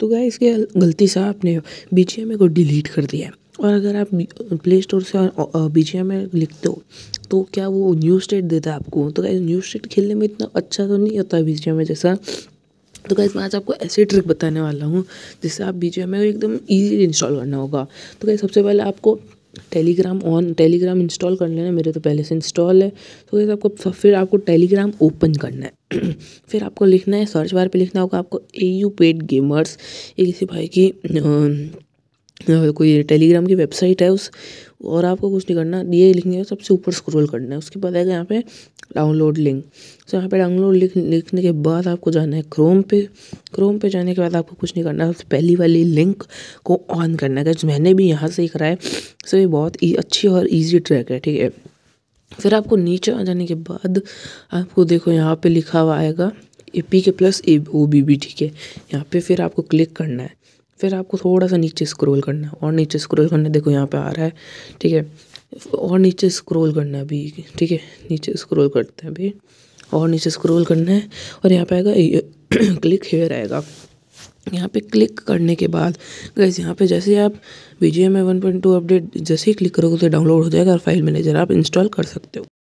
तो गाय इसके गलती से आपने बी जी एम को डिलीट कर दिया है और अगर आप प्ले स्टोर से बी जी एम लिखते हो तो क्या वो न्यू स्टेट देता है आपको तो क्या न्यू स्टेट खेलने में इतना अच्छा तो नहीं होता बी जी एम जैसा तो क्या मैं आज आपको ऐसी ट्रिक बताने वाला हूँ जिससे आप बी जी एम एकदम ईजी इंस्टॉल करना होगा तो क्या सबसे पहले आपको टेलीग्राम ऑन टेलीग्राम इंस्टॉल कर लेना मेरे तो पहले से इंस्टॉल है तो कैसे आपको फिर आपको टेलीग्राम ओपन करना है फिर आपको लिखना है सर्च बार पे लिखना होगा आपको ए यू पेड गेमर्स ये किसी भाई की कोई टेलीग्राम की वेबसाइट है उस और आपको कुछ नहीं करना ये लिखने सबसे ऊपर स्क्रॉल करना है उसके बाद आएगा यहाँ पे डाउनलोड लिंक सो यहाँ पे डाउनलोड लिख लिखने के बाद आपको जाना है क्रोम पे क्रोम पे जाने के बाद आपको कुछ नहीं करना सबसे पहली वाली लिंक को ऑन करना है मैंने भी यहाँ से ही कराया सो ये बहुत ही अच्छी और ईजी ट्रैक है ठीक है फिर आपको नीचे आ जाने के बाद आपको देखो यहाँ पे लिखा हुआ आएगा A P K plus A O B B ठीक है यहाँ पे फिर आपको क्लिक करना है फिर आपको थोड़ा सा नीचे स्क्रॉल करना है और नीचे स्क्रॉल करना है देखो यहाँ पे आ रहा है ठीक है और नीचे स्क्रॉल करना है अभी ठीक है नीचे स्क्रॉल करते हैं अभी और नीचे स्क्रॉल करना है और यहाँ पे आएगा क्लिक हेयर आएगा यहाँ पे क्लिक करने के बाद गैस यहाँ पे जैसे आप B G M point two update जैसे ही क्लिक करोगे तो डाउनलोड हो जाएगा और फाइल मैनेजर आप इंस्टॉल कर सकते हो